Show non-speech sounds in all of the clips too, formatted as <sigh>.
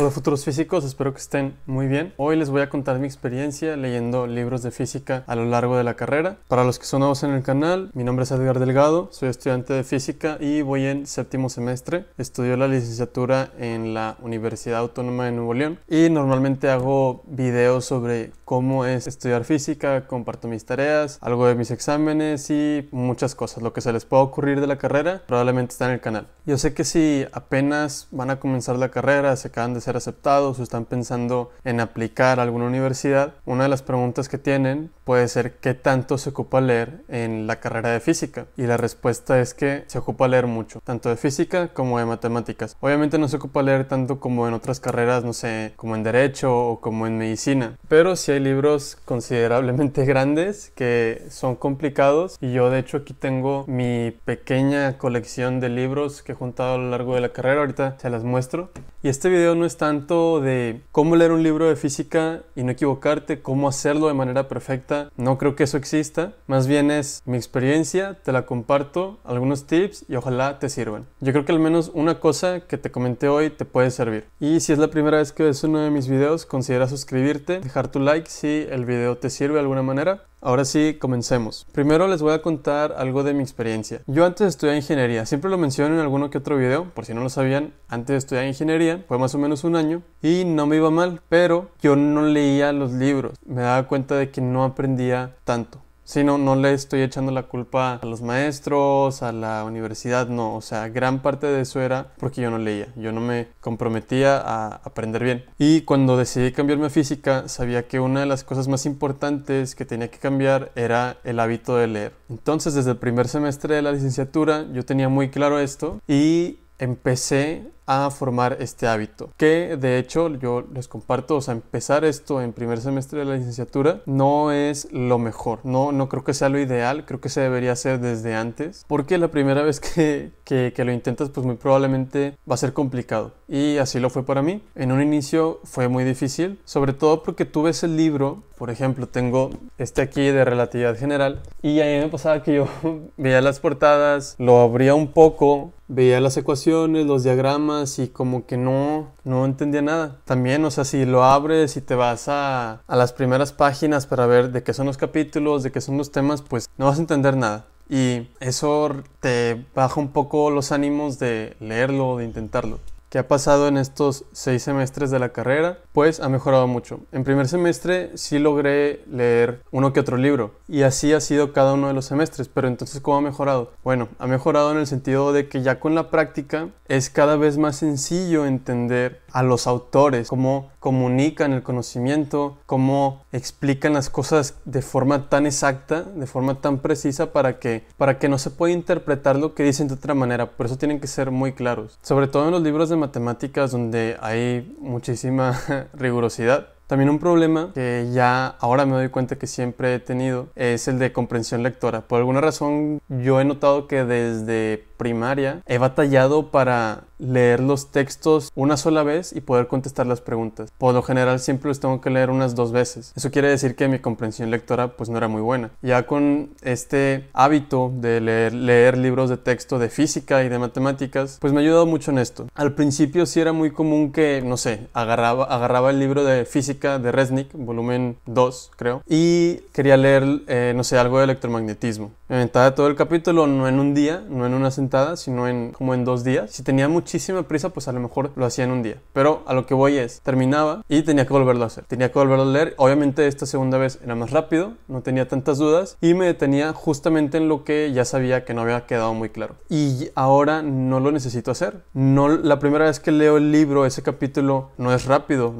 Hola futuros físicos, espero que estén muy bien. Hoy les voy a contar mi experiencia leyendo libros de física a lo largo de la carrera. Para los que son nuevos en el canal, mi nombre es Edgar Delgado, soy estudiante de física y voy en séptimo semestre. Estudio la licenciatura en la Universidad Autónoma de Nuevo León y normalmente hago videos sobre cómo es estudiar física, comparto mis tareas, algo de mis exámenes y muchas cosas. Lo que se les pueda ocurrir de la carrera probablemente está en el canal. Yo sé que si apenas van a comenzar la carrera, se acaban de ser aceptados o están pensando en aplicar a alguna universidad, una de las preguntas que tienen puede ser qué tanto se ocupa leer en la carrera de física. Y la respuesta es que se ocupa leer mucho, tanto de física como de matemáticas. Obviamente no se ocupa leer tanto como en otras carreras, no sé, como en derecho o como en medicina. Pero sí hay libros considerablemente <laughs> grandes que son complicados y yo de hecho aquí tengo mi pequeña colección de libros que he juntado a lo largo de la carrera, ahorita se las muestro. Y este video no es tanto de cómo leer un libro de física y no equivocarte, cómo hacerlo de manera perfecta. No creo que eso exista. Más bien es mi experiencia, te la comparto, algunos tips y ojalá te sirvan. Yo creo que al menos una cosa que te comenté hoy te puede servir. Y si es la primera vez que ves uno de mis videos, considera suscribirte, dejar tu like si el video te sirve de alguna manera Ahora sí, comencemos. Primero les voy a contar algo de mi experiencia. Yo antes estudié ingeniería, siempre lo menciono en alguno que otro video, por si no lo sabían, antes estudié ingeniería, fue más o menos un año, y no me iba mal, pero yo no leía los libros, me daba cuenta de que no aprendía tanto. Sí, no, no le estoy echando la culpa a los maestros, a la universidad, no. O sea, gran parte de eso era porque yo no leía, yo no me comprometía a aprender bien. Y cuando decidí cambiarme a física, sabía que una de las cosas más importantes que tenía que cambiar era el hábito de leer. Entonces, desde el primer semestre de la licenciatura, yo tenía muy claro esto y empecé a formar este hábito. Que de hecho yo les comparto, o sea, empezar esto en primer semestre de la licenciatura no es lo mejor, no, no creo que sea lo ideal, creo que se debería hacer desde antes, porque la primera vez que, que, lo intentas pues muy probablemente va a ser complicado. Y así lo fue para mí. En un inicio fue muy difícil, sobre todo porque tú ves el libro, por ejemplo, tengo este aquí de relatividad general y ahí me pasaba que yo <laughs> veía las portadas, lo abría un poco, veía las ecuaciones, los diagramas, y como que no, no entendía nada. También, o sea, si lo abres y te vas a, a las primeras páginas para ver de qué son los capítulos, de qué son los temas, pues no vas a entender nada. Y eso te baja un poco los ánimos de leerlo, de intentarlo que ha pasado en estos seis semestres de la carrera, pues ha mejorado mucho. En primer semestre sí logré leer uno que otro libro y así ha sido cada uno de los semestres, pero entonces ¿cómo ha mejorado? Bueno, ha mejorado en el sentido de que ya con la práctica es cada vez más sencillo entender a los autores, cómo comunican el conocimiento, cómo explican las cosas de forma tan exacta, de forma tan precisa para que, para que no se pueda interpretar lo que dicen de otra manera, por eso tienen que ser muy claros. Sobre todo en los libros de matemáticas donde hay muchísima <laughs> rigurosidad. También un problema que ya ahora me doy cuenta que siempre he tenido es el de comprensión lectora. Por alguna razón yo he notado que desde primaria he batallado para leer los textos una sola vez y poder contestar las preguntas. Por lo general siempre los tengo que leer unas dos veces. Eso quiere decir que mi comprensión lectora pues no era muy buena. Ya con este hábito de leer, leer libros de texto de física y de matemáticas, pues me ha ayudado mucho en esto. Al principio sí era muy común que, no sé, agarraba, agarraba el libro de física de Resnick, volumen 2 creo, y quería leer, eh, no sé, algo de electromagnetismo. Me aventaba todo el capítulo, no en un día, no en una sentada, sino en como en dos días. Si tenía mucho muchísima prisa, pues a lo mejor lo hacía en un día. Pero a lo que voy es, terminaba y tenía que volverlo a hacer. Tenía que volverlo a leer. Obviamente esta segunda vez era más rápido, no tenía tantas dudas y me detenía justamente en lo que ya sabía que no había quedado muy claro. Y ahora no lo necesito hacer. No, la primera vez que leo el libro, ese capítulo, no es rápido.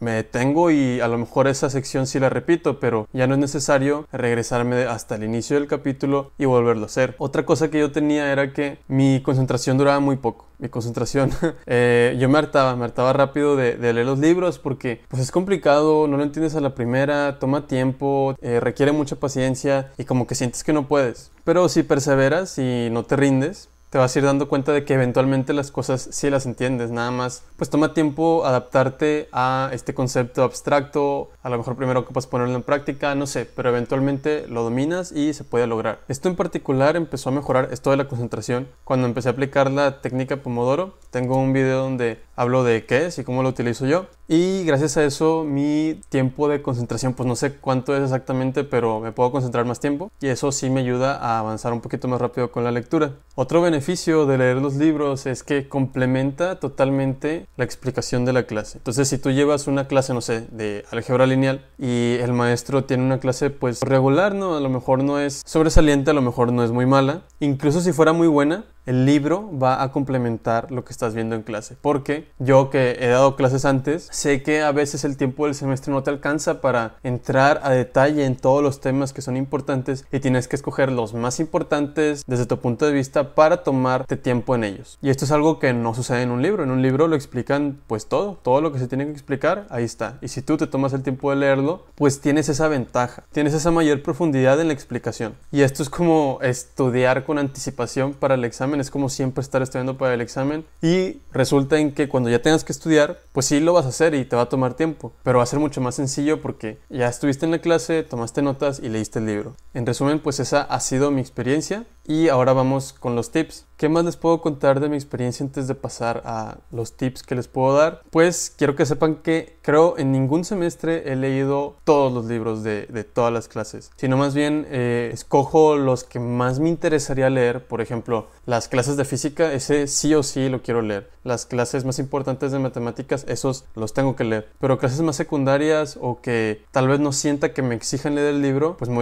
Me detengo y a lo mejor esa sección sí la repito, pero ya no es necesario regresarme hasta el inicio del capítulo y volverlo a hacer. Otra cosa que yo tenía era que mi concentración duraba muy poco mi concentración. <laughs> Eh, yo me hartaba, me hartaba rápido de, leer los libros porque pues es complicado, no lo entiendes a la primera, toma tiempo, eh, requiere mucha paciencia y como que sientes que no puedes. Pero si perseveras y no te rindes, te vas a ir dando cuenta de que eventualmente las cosas sí las entiendes, nada más. Pues toma tiempo adaptarte a este concepto abstracto, a lo mejor primero ocupas ponerlo en práctica, no sé, pero eventualmente lo dominas y se puede lograr. Esto en particular empezó a mejorar esto de la concentración cuando empecé a aplicar la técnica Pomodoro. Tengo un video donde hablo de qué es y cómo lo utilizo yo. Y gracias a eso mi tiempo de concentración, pues no sé cuánto es exactamente, pero me puedo concentrar más tiempo y eso sí me ayuda a avanzar un poquito más rápido con la lectura. Otro beneficio beneficio de leer los libros es que complementa totalmente la explicación de la clase. Entonces, si tú llevas una clase, no sé, de álgebra lineal y el maestro tiene una clase pues regular, ¿no? A lo mejor no es sobresaliente, a lo mejor no es muy mala. Incluso si fuera muy buena, el libro va a complementar lo que estás viendo en clase. Porque yo que he dado clases antes, sé que a veces el tiempo del semestre no te alcanza para entrar a detalle en todos los temas que son importantes y tienes que escoger los más importantes desde tu punto de vista para tomarte tiempo en ellos. Y esto es algo que no sucede en un libro. En un libro lo explican pues todo, todo lo que se tiene que explicar, ahí está. Y si tú te tomas el tiempo de leerlo, pues tienes esa ventaja, tienes esa mayor profundidad en la explicación. Y esto es como estudiar con anticipación para el examen es como siempre estar estudiando para el examen y resulta en que cuando ya tengas que estudiar, pues sí lo vas a hacer y te va a tomar tiempo, pero va a ser mucho más sencillo porque ya estuviste en la clase, tomaste notas y leíste el libro. En resumen, pues esa ha sido mi experiencia. Y ahora vamos con los tips. ¿Qué más les puedo contar de mi experiencia antes de pasar a los tips que les puedo dar? Pues quiero que sepan que creo en ningún semestre he leído todos los libros de, todas las clases, sino más bien eh, escojo los que más me interesaría leer. Por ejemplo, las clases de física, ese sí o sí lo quiero leer las clases más importantes de matemáticas, esos los tengo que leer. Pero clases más secundarias o que tal vez no sienta que me exijan leer el libro, pues me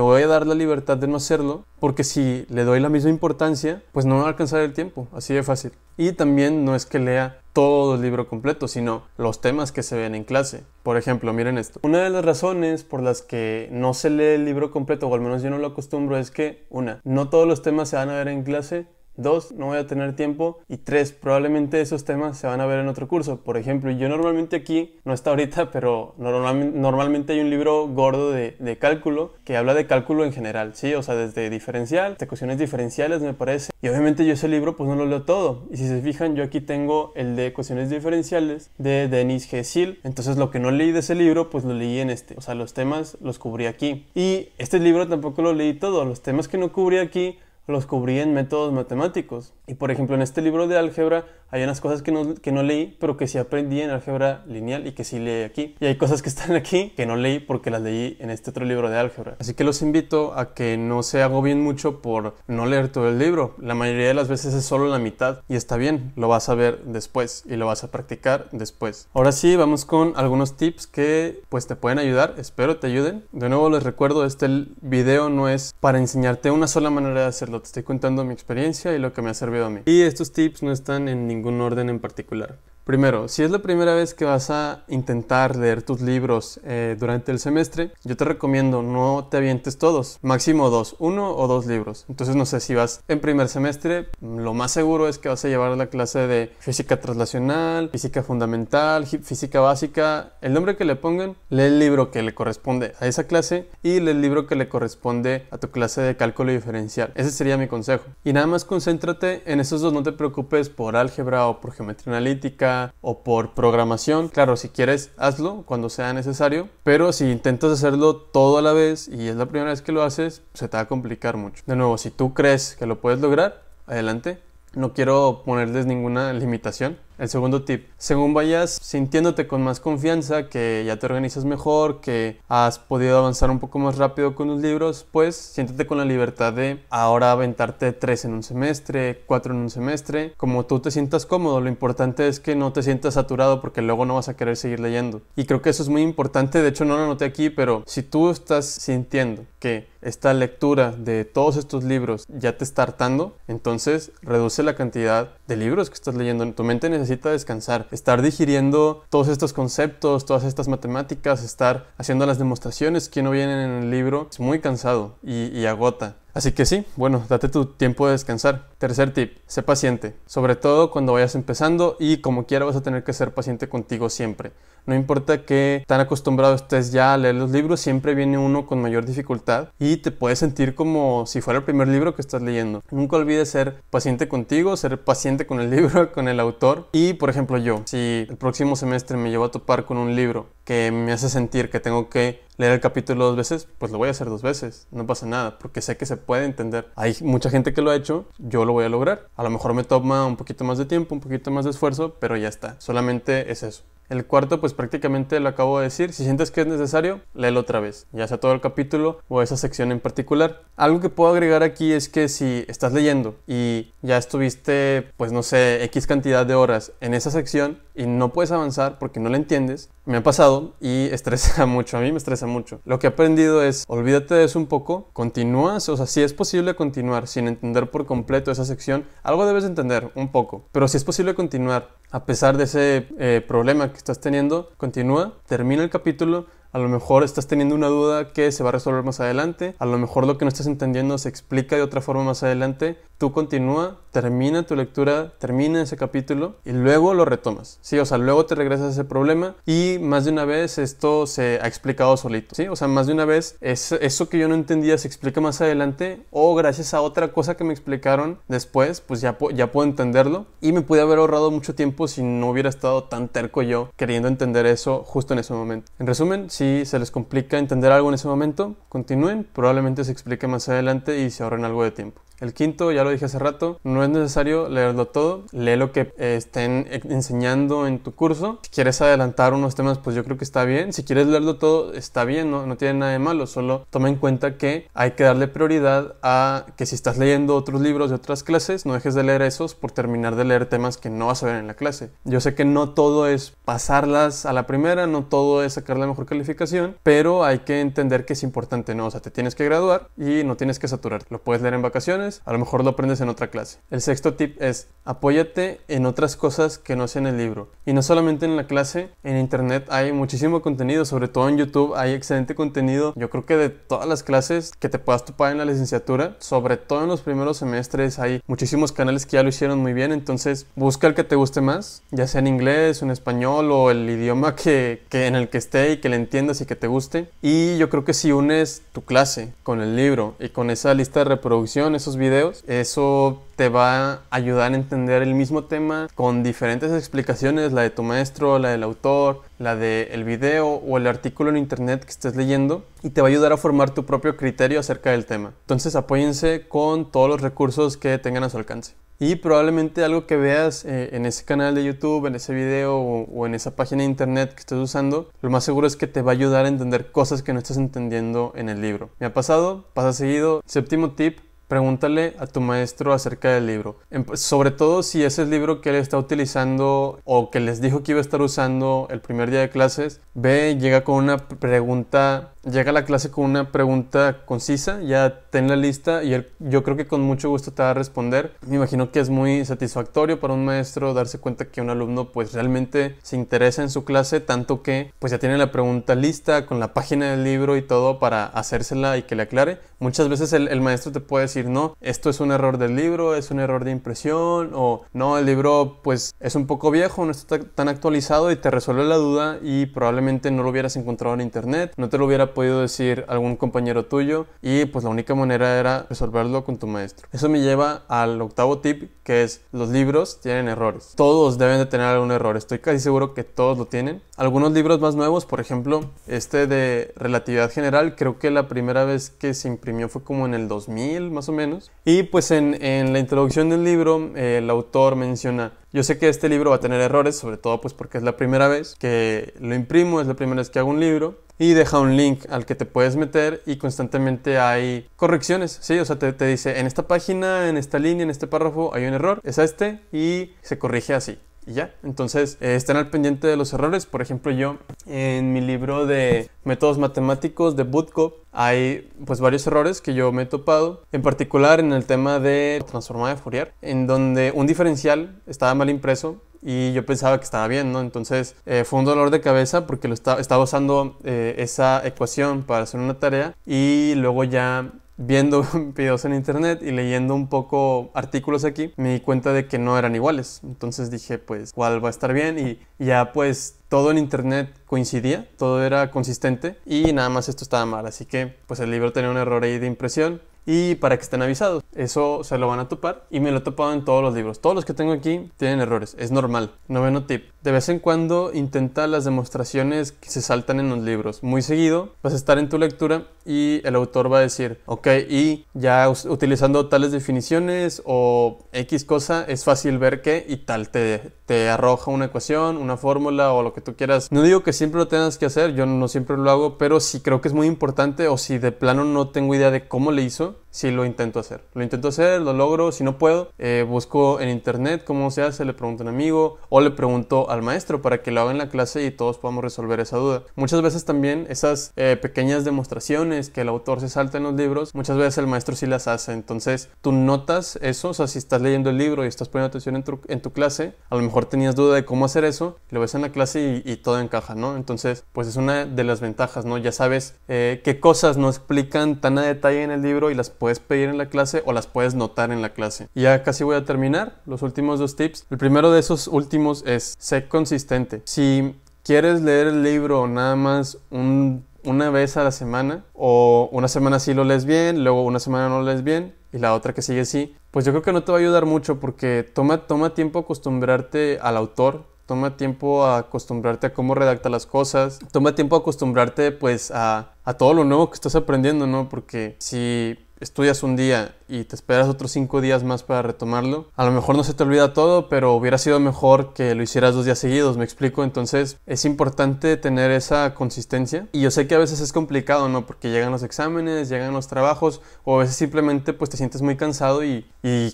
voy a, dar la libertad de no hacerlo, porque si le doy la misma importancia, pues no me va a alcanzar el tiempo, así de fácil. Y también no es que lea todo el libro completo, sino los temas que se ven en clase. Por ejemplo, miren esto. Una de las razones por las que no se lee el libro completo, o al menos yo no lo acostumbro, es que, una, no todos los temas se van a ver en clase Dos, no voy a tener tiempo. Y tres, probablemente esos temas se van a ver en otro curso. Por ejemplo, yo normalmente aquí, no está ahorita, <laughs> pero normalmente hay un libro gordo de, cálculo que habla de cálculo en general, ¿sí? O sea, desde diferencial, de ecuaciones diferenciales, me parece. Y obviamente yo ese libro pues no lo leo todo. Y si se fijan, yo aquí tengo el de ecuaciones diferenciales de Denis Sill. Entonces lo que no leí de ese libro pues lo leí en este. O sea, los temas los cubrí aquí. Y este libro tampoco lo leí todo. Los temas que no cubrí aquí los cubrí en métodos matemáticos. Y por ejemplo, en este libro de álgebra hay unas cosas que no, leí, pero que sí aprendí en álgebra lineal y que sí leí aquí. Y hay cosas que están aquí que no leí porque las leí en este otro libro de álgebra. Así que los invito a que no se bien mucho por no leer todo el libro. La mayoría de las veces es solo la mitad y está bien, lo vas a ver después y lo vas a practicar después. Ahora sí, vamos con algunos tips que pues te pueden ayudar, espero te ayuden. De nuevo les recuerdo, este video no es para enseñarte una sola manera de hacerlo te estoy contando mi experiencia y lo que me ha servido a mí. Y estos tips no están en ningún orden en particular. Primero, si es la primera vez que vas a intentar leer tus libros eh, durante el semestre, yo te recomiendo no te avientes todos, máximo dos, uno o dos libros. Entonces no sé si vas en primer semestre, lo más seguro es que vas a llevar la clase de física traslacional, física fundamental, física básica, el nombre que le pongan, lee el libro que le corresponde a esa clase y lee el libro que le corresponde a tu clase de cálculo diferencial. Ese sería mi consejo. Y nada más concéntrate en esos dos, no te preocupes por álgebra o por geometría analítica o por programación. Claro, si quieres, hazlo cuando sea necesario, pero si intentas hacerlo todo a la vez y es la primera vez que lo haces, se te va a complicar mucho. De nuevo, si tú crees que lo puedes lograr, adelante. No quiero ponerles ninguna limitación el segundo tip, según vayas sintiéndote con más confianza, que ya te organizas mejor, que has podido avanzar un poco más rápido con los libros, pues siéntate con la libertad de ahora aventarte tres en un semestre, cuatro en un semestre, como tú te sientas cómodo. Lo importante es que no te sientas saturado porque luego no vas a querer seguir leyendo. Y creo que eso es muy importante, de hecho no lo noté aquí, pero si tú estás sintiendo que esta lectura de todos estos libros ya te está hartando, entonces reduce la cantidad de libros que estás leyendo. Tu mente necesita descansar, estar digiriendo todos estos conceptos, todas estas matemáticas, estar haciendo las demostraciones que no vienen en el libro. Es muy cansado y, agota. Así que sí, bueno, date tu tiempo de descansar. Tercer tip, sé paciente, sobre todo cuando vayas empezando y como quiera vas a tener que ser paciente contigo siempre. No importa que tan acostumbrado estés ya a leer los libros, siempre viene uno con mayor dificultad y te puedes sentir como si fuera el primer libro que estás leyendo. Nunca olvides ser paciente contigo, ser paciente con el <laughs> libro, con el autor. Y por ejemplo yo, si el próximo semestre me llevo a topar con un libro que me hace sentir que tengo que leer el capítulo dos veces, pues lo voy a hacer dos veces, no pasa nada, porque sé que se puede entender. Hay mucha gente que lo ha hecho, yo lo voy a lograr. A lo mejor me toma un poquito más de tiempo, un poquito más de esfuerzo, pero ya está, solamente es eso. El cuarto, pues prácticamente lo acabo de decir. Si sientes que es necesario, léelo otra vez, ya sea todo el capítulo o esa sección en particular. Algo que puedo agregar aquí es que si estás leyendo y ya estuviste, pues no sé, X cantidad de horas en esa sección y no puedes avanzar porque no la entiendes, me ha pasado y <laughs> estresa mucho, a mí me estresa mucho. Lo que he aprendido es, olvídate de eso un poco, continúas, o sea, si es posible continuar sin entender por completo esa sección, algo debes entender un poco, pero si es posible continuar a pesar de ese eh, problema que estás teniendo, continúa, termina el capítulo, a lo mejor estás teniendo una duda que se va a resolver más adelante. A lo mejor lo que no estás entendiendo se explica de otra forma más adelante. Tú continúa, termina tu lectura, termina ese capítulo y luego lo retomas. Sí, o sea, luego te regresas a ese problema y más de una vez esto se ha explicado solito. Sí, o sea, más de una vez es eso que yo no entendía se explica más adelante o gracias a otra cosa que me explicaron después, pues ya, ya puedo entenderlo y me pude haber ahorrado mucho tiempo si no hubiera estado tan terco yo queriendo entender eso justo en ese momento. En resumen, si se les complica entender algo en ese momento, continúen, probablemente se explique más adelante y se ahorren algo de tiempo. El quinto, ya lo dije hace rato, no es necesario leerlo todo, lee lo que eh, estén e-, enseñando en tu curso. Si quieres adelantar unos temas, pues yo creo que está bien. Si quieres leerlo todo, está bien, no, tiene nada de malo, solo toma en cuenta que hay que darle prioridad a que si estás leyendo otros libros de otras clases, no dejes de leer esos por terminar de leer temas que no vas a ver en la clase. Yo sé que no todo es pasarlas a la primera, no todo es sacar la mejor calificación, pero hay que entender que es importante, ¿no? O sea, te tienes que graduar y no tienes que saturar. Lo puedes leer en vacaciones a lo mejor lo aprendes en otra clase. El sexto tip es apóyate en otras cosas que no sean el libro. Y no solamente en la clase, en internet hay muchísimo contenido, sobre todo en YouTube hay excelente contenido. Yo creo que de todas las clases que te puedas topar en la licenciatura, sobre todo en los primeros semestres, hay muchísimos canales que ya lo hicieron muy bien. Entonces busca el que te guste más, ya sea en inglés, en español o el idioma <laughs> que, que en el que esté y que le entiendas y que te guste. Y yo creo que si unes tu clase con el libro y con esa lista de reproducción, esos videos. Eso te va a ayudar a entender el mismo tema con diferentes explicaciones, la de tu maestro, la del autor, la del video o el artículo en internet que estés leyendo y te va a ayudar a formar tu propio criterio acerca del tema. Entonces apóyense con todos los recursos que tengan a su alcance. Y probablemente algo que veas eh, en ese canal de YouTube, en ese video o, o, en esa página de internet que estés usando, lo más seguro es que te va a ayudar a entender cosas que no estás entendiendo en el libro. Me ha pasado, pasa seguido. Séptimo tip, pregúntale a tu maestro acerca del libro. Em, sobre todo si es el libro que él está utilizando o que les dijo que iba a estar usando el primer día de clases, ve, llega con una pregunta llega a la clase con una pregunta concisa, ya ten la lista y él, yo creo que con mucho gusto te va a responder. Me imagino que es muy satisfactorio para un maestro darse cuenta que un alumno pues realmente se interesa en su clase tanto que pues ya tiene la pregunta lista con la página del libro y todo para hacérsela y que le aclare. Muchas veces el, el maestro te puede decir no, esto es un error del libro, es un error de impresión o no, el libro pues es un poco viejo, no está tan actualizado y te resuelve la duda y probablemente no lo hubieras encontrado en internet, no te lo hubiera podido decir algún compañero tuyo y pues la única manera era resolverlo con tu maestro. Eso me lleva al octavo tip es los libros tienen errores. Todos deben de tener algún error, estoy casi seguro que todos lo tienen. Algunos libros más nuevos, por ejemplo, este de relatividad general, creo que la primera vez que se imprimió fue como en el 2000 más o menos. Y pues en, la introducción del libro eh, el autor menciona yo sé que este libro va a tener errores, sobre todo pues porque es la primera vez que lo imprimo, es la primera vez que hago un libro y deja un link al que te puedes meter y constantemente hay correcciones, ¿sí? O sea, te, te dice, en esta página, en esta línea, en este párrafo hay un es este y se corrige así. Y ya, entonces eh, estén al pendiente de los errores. Por ejemplo, yo en mi libro de métodos matemáticos de Bootcop hay pues varios errores que yo me he topado, en particular en el tema de transformada de Fourier, en donde un diferencial estaba mal impreso y yo pensaba que estaba bien, ¿no? Entonces eh, fue un dolor de cabeza porque lo estaba usando eh, esa ecuación para hacer una tarea y luego ya viendo <laughs> videos en internet y leyendo un poco artículos aquí, me di cuenta de que no eran iguales. Entonces dije, pues, ¿cuál va a estar bien? Y ya pues todo en internet coincidía, todo era consistente y nada más esto estaba mal. Así que pues el libro tenía un error ahí de impresión y para que estén avisados. Eso se lo van a topar y me lo he topado en todos los libros. Todos los que tengo aquí tienen errores, es normal. Noveno tip, de vez en cuando intenta las demostraciones que se saltan en los libros. Muy seguido vas a estar en tu lectura y el autor va a decir, ok, y ya utilizando tales definiciones o X cosa, es fácil ver que y tal te, te arroja una ecuación, una fórmula o lo que tú quieras. No digo que siempre lo tengas que hacer, yo no siempre lo hago, pero sí creo que es muy importante o si de plano no tengo idea de cómo le hizo, si lo intento hacer. Lo intento hacer, lo logro, si no puedo, eh, busco en internet cómo se hace, le pregunto a un amigo o le pregunto al maestro para que lo haga en la clase y todos podamos resolver esa duda. Muchas veces también esas eh, pequeñas demostraciones que el autor se salta en los libros, muchas veces el maestro sí las hace. Entonces tú notas eso, o sea, si estás leyendo el libro y estás poniendo atención en tu, en tu clase, a lo mejor tenías duda de cómo hacer eso, lo ves en la clase y, todo encaja, ¿no? Entonces, pues es una de las ventajas, ¿no? Ya sabes eh, qué cosas no explican tan a detalle en el libro y las puedes pedir en la clase o las puedes notar en la clase. Y ya casi voy a terminar los últimos dos tips. El primero de esos últimos es, sé consistente. Si quieres leer el libro nada más un, una vez a la semana o una semana sí lo lees bien, luego una semana no lo lees bien y la otra que sigue sí, pues yo creo que no te va a ayudar mucho porque toma, toma tiempo acostumbrarte al autor, toma tiempo a acostumbrarte a cómo redacta las cosas, toma tiempo acostumbrarte pues a, a todo lo nuevo que estás aprendiendo, ¿no? Porque si estudias un día y te esperas otros cinco días más para retomarlo, a lo mejor no se te olvida todo, pero hubiera sido mejor que lo hicieras dos días seguidos, me explico. Entonces es importante tener esa consistencia. Y yo sé que a veces es complicado, ¿no? Porque llegan los exámenes, llegan los trabajos, o a veces simplemente pues te sientes muy cansado y,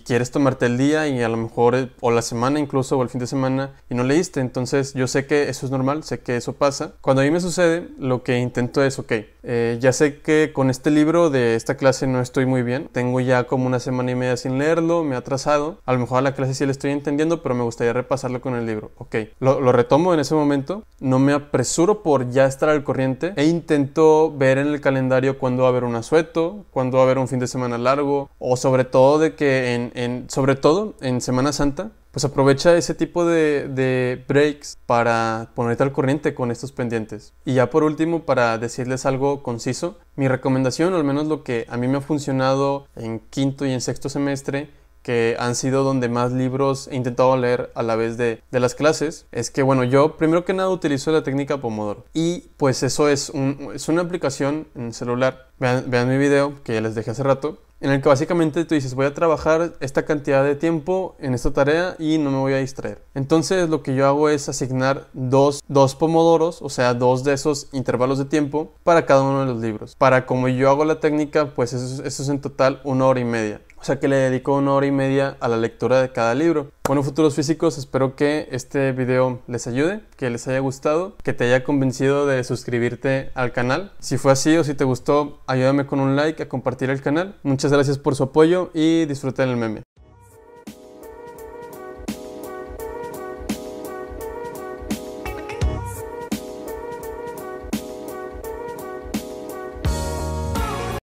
quieres tomarte el día y a lo mejor, o la semana incluso, o el fin de semana, y no leíste. Entonces yo sé que eso es normal, sé que eso pasa. Cuando a mí me sucede, lo que intento es, ok, eh, ya sé que con este libro de esta clase no estoy estoy muy bien. Tengo ya como una semana y media sin leerlo, me ha atrasado. A lo mejor a la clase sí le estoy entendiendo, pero me gustaría repasarlo con el libro. Ok, lo, lo retomo en ese momento. No me apresuro por ya estar al corriente e intento ver en el calendario cuándo va a haber un asueto, cuándo va a haber un fin de semana largo o sobre todo de que en, en sobre todo en Semana Santa pues aprovecha ese tipo de, breaks para ponerte al corriente con estos pendientes. Y ya por último, para decirles algo conciso, mi recomendación, o al menos lo que a mí me ha funcionado en quinto y en sexto semestre, que han sido donde más libros he intentado leer a la vez de, las clases, es que bueno, yo primero que nada utilizo la técnica Pomodoro. Y pues eso es, es una aplicación en celular. Vean, vean mi video que ya les dejé hace rato en el que básicamente tú dices, voy a trabajar esta cantidad de tiempo en esta tarea y no me voy a distraer. Entonces lo que yo hago es asignar dos, dos pomodoros, o sea, dos de esos intervalos de tiempo para cada uno de los libros. Para como yo hago la técnica, pues eso, eso es en total una hora y media o sea que le dedicó una hora y media a la lectura de cada libro. Bueno, futuros físicos, espero que este video les ayude, que les haya gustado, que te haya convencido de suscribirte al canal. Si fue así o si te gustó, ayúdame con un like, a compartir el canal. Muchas gracias por su apoyo y disfruten el meme.